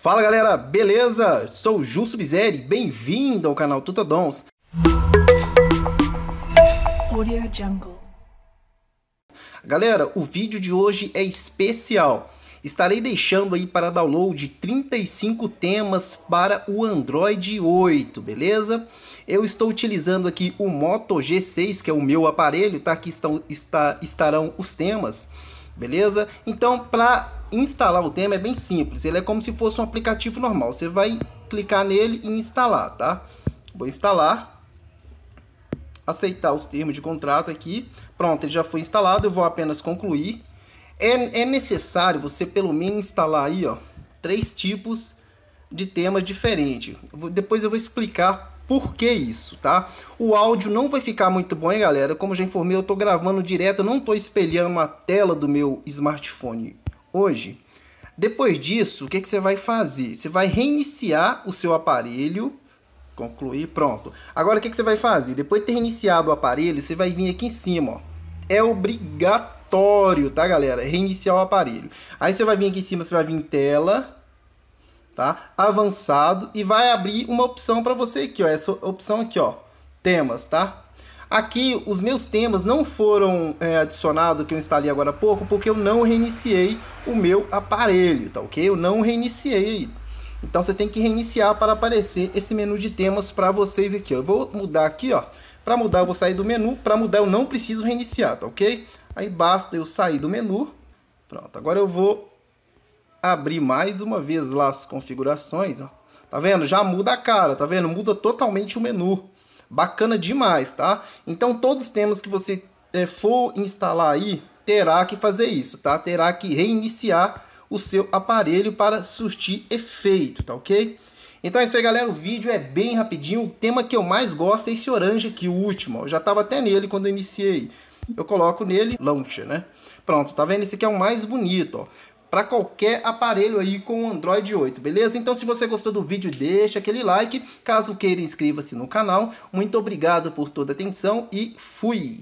Fala galera, beleza? Sou o Ju Subzeri, bem-vindo ao canal Tutadons. Galera, o vídeo de hoje é especial. Estarei deixando aí para download 35 temas para o Android 8, beleza? Eu estou utilizando aqui o Moto G6, que é o meu aparelho, tá? Aqui estão, está, estarão os temas, beleza? Então, para instalar o tema é bem simples, ele é como se fosse um aplicativo normal. Você vai clicar nele e instalar, tá? Vou instalar, aceitar os termos de contrato aqui. Pronto, ele já foi instalado, eu vou apenas concluir. É, é necessário você pelo menos instalar aí, ó, três tipos de temas diferentes. Depois eu vou explicar por que isso, tá? O áudio não vai ficar muito bom, hein, galera? Como já informei, eu tô gravando direto, eu não tô espelhando a tela do meu smartphone hoje. Depois disso, o que, que você vai fazer? Você vai reiniciar o seu aparelho. Concluir, pronto. Agora o que, que você vai fazer? Depois de ter reiniciado o aparelho, você vai vir aqui em cima, ó. É obrigatório, tá, galera? Reiniciar o aparelho. Aí você vai vir aqui em cima, você vai vir em tela, tá? Avançado e vai abrir uma opção para você aqui, ó. Essa opção aqui, ó. Temas, tá? Aqui os meus temas não foram é, adicionados que eu instalei agora há pouco, porque eu não reiniciei o meu aparelho, tá ok? Eu não reiniciei. Então você tem que reiniciar para aparecer esse menu de temas para vocês aqui. Ó. Eu vou mudar aqui, ó. Para mudar eu vou sair do menu, para mudar eu não preciso reiniciar, tá ok? Aí basta eu sair do menu. Pronto, agora eu vou abrir mais uma vez lá as configurações, ó. Tá vendo? Já muda a cara, tá vendo? Muda totalmente o menu. Bacana demais, tá? Então todos os temas que você é, for instalar aí, terá que fazer isso, tá? Terá que reiniciar o seu aparelho para surtir efeito, tá ok? Então é isso aí, galera. O vídeo é bem rapidinho. O tema que eu mais gosto é esse orange aqui, o último. Ó. Eu já estava até nele quando eu iniciei. Eu coloco nele launcher, né? Pronto, tá vendo? Esse aqui é o mais bonito, ó para qualquer aparelho aí com Android 8, beleza? Então se você gostou do vídeo, deixa aquele like. Caso queira, inscreva-se no canal. Muito obrigado por toda a atenção e fui!